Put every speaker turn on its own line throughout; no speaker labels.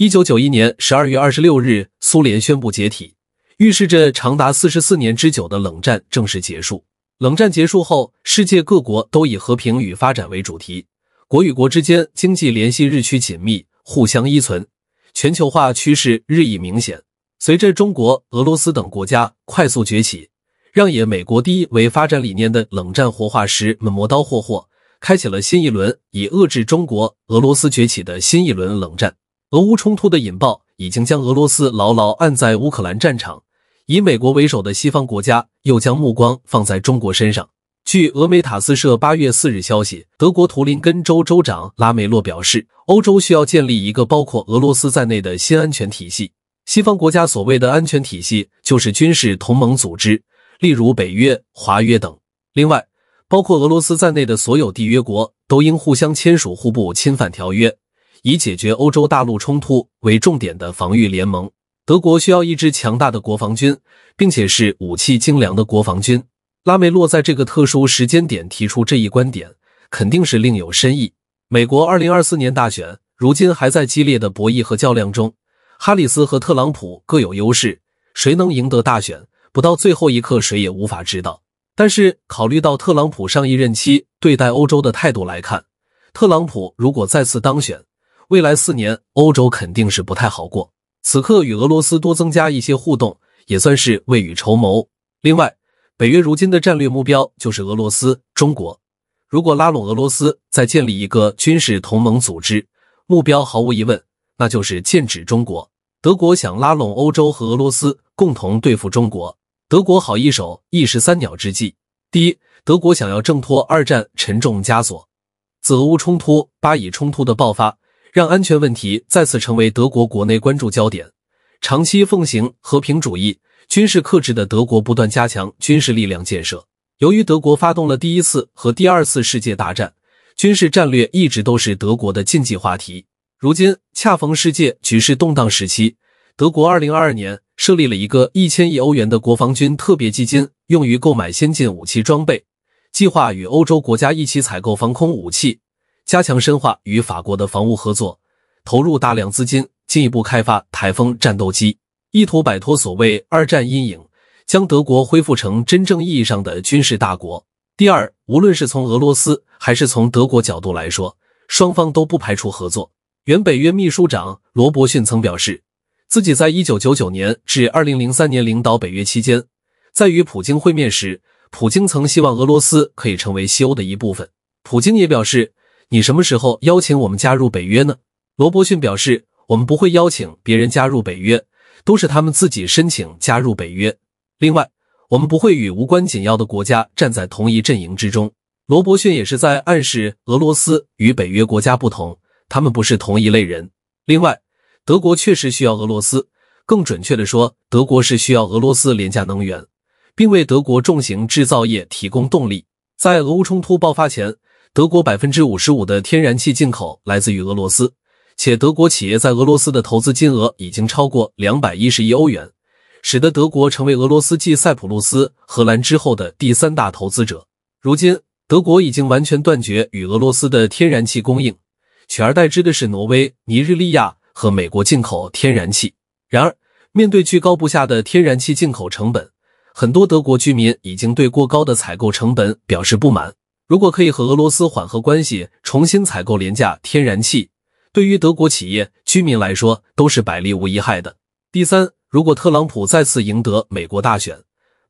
一九九一年十二月二十六日，苏联宣布解体，预示着长达四十四年之久的冷战正式结束。冷战结束后，世界各国都以和平与发展为主题，国与国之间经济联系日趋紧密，互相依存，全球化趋势日益明显。随着中国、俄罗斯等国家快速崛起，让以美国第一为发展理念的冷战活化石们磨刀霍霍，开启了新一轮以遏制中国、俄罗斯崛起的新一轮冷战。俄乌冲突的引爆已经将俄罗斯牢牢按在乌克兰战场，以美国为首的西方国家又将目光放在中国身上。据俄美塔斯社八月四日消息，德国图林根州州长拉梅洛表示，欧洲需要建立一个包括俄罗斯在内的新安全体系。西方国家所谓的安全体系就是军事同盟组织，例如北约、华约等。另外，包括俄罗斯在内的所有缔约国都应互相签署互不侵犯条约。以解决欧洲大陆冲突为重点的防御联盟，德国需要一支强大的国防军，并且是武器精良的国防军。拉梅洛在这个特殊时间点提出这一观点，肯定是另有深意。美国2024年大选如今还在激烈的博弈和较量中，哈里斯和特朗普各有优势，谁能赢得大选，不到最后一刻谁也无法知道。但是，考虑到特朗普上一任期对待欧洲的态度来看，特朗普如果再次当选，未来四年，欧洲肯定是不太好过。此刻与俄罗斯多增加一些互动，也算是未雨绸缪。另外，北约如今的战略目标就是俄罗斯、中国。如果拉拢俄罗斯，再建立一个军事同盟组织，目标毫无疑问，那就是剑指中国。德国想拉拢欧洲和俄罗斯共同对付中国，德国好一手一石三鸟之计。第一，德国想要挣脱二战沉重枷锁；自俄乌冲突、巴以冲突的爆发。让安全问题再次成为德国国内关注焦点。长期奉行和平主义、军事克制的德国不断加强军事力量建设。由于德国发动了第一次和第二次世界大战，军事战略一直都是德国的禁忌话题。如今恰逢世界局势动荡时期，德国2022年设立了一个1000亿欧元的国防军特别基金，用于购买先进武器装备，计划与欧洲国家一起采购防空武器。加强深化与法国的防务合作，投入大量资金进一步开发台风战斗机，意图摆脱所谓二战阴影，将德国恢复成真正意义上的军事大国。第二，无论是从俄罗斯还是从德国角度来说，双方都不排除合作。原北约秘书长罗伯逊曾表示，自己在一九九九年至二零零三年领导北约期间，在与普京会面时，普京曾希望俄罗斯可以成为西欧的一部分。普京也表示。你什么时候邀请我们加入北约呢？罗伯逊表示，我们不会邀请别人加入北约，都是他们自己申请加入北约。另外，我们不会与无关紧要的国家站在同一阵营之中。罗伯逊也是在暗示，俄罗斯与北约国家不同，他们不是同一类人。另外，德国确实需要俄罗斯，更准确的说，德国是需要俄罗斯廉价能源，并为德国重型制造业提供动力。在俄乌冲突爆发前。德国百分之五十五的天然气进口来自于俄罗斯，且德国企业在俄罗斯的投资金额已经超过两百一十亿欧元，使得德国成为俄罗斯继塞浦路斯、荷兰之后的第三大投资者。如今，德国已经完全断绝与俄罗斯的天然气供应，取而代之的是挪威、尼日利亚和美国进口天然气。然而，面对居高不下的天然气进口成本，很多德国居民已经对过高的采购成本表示不满。如果可以和俄罗斯缓和关系，重新采购廉价天然气，对于德国企业、居民来说都是百利无一害的。第三，如果特朗普再次赢得美国大选，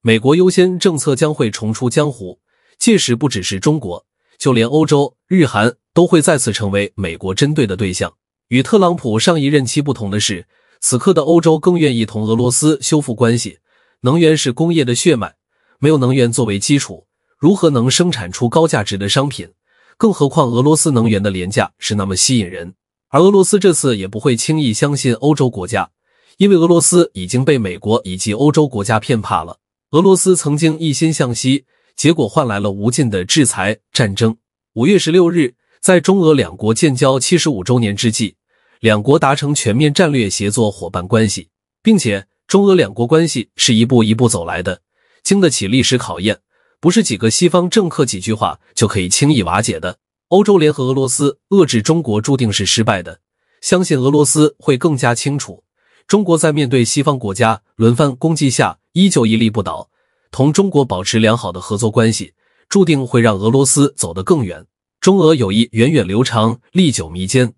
美国优先政策将会重出江湖，届时不只是中国，就连欧洲、日韩都会再次成为美国针对的对象。与特朗普上一任期不同的是，此刻的欧洲更愿意同俄罗斯修复关系。能源是工业的血脉，没有能源作为基础。如何能生产出高价值的商品？更何况俄罗斯能源的廉价是那么吸引人，而俄罗斯这次也不会轻易相信欧洲国家，因为俄罗斯已经被美国以及欧洲国家骗怕了。俄罗斯曾经一心向西，结果换来了无尽的制裁、战争。五月十六日，在中俄两国建交七十五周年之际，两国达成全面战略协作伙伴关系，并且中俄两国关系是一步一步走来的，经得起历史考验。不是几个西方政客几句话就可以轻易瓦解的。欧洲联合俄罗斯遏制中国，注定是失败的。相信俄罗斯会更加清楚，中国在面对西方国家轮番攻击下依旧屹立不倒。同中国保持良好的合作关系，注定会让俄罗斯走得更远。中俄友谊源远流长，历久弥坚。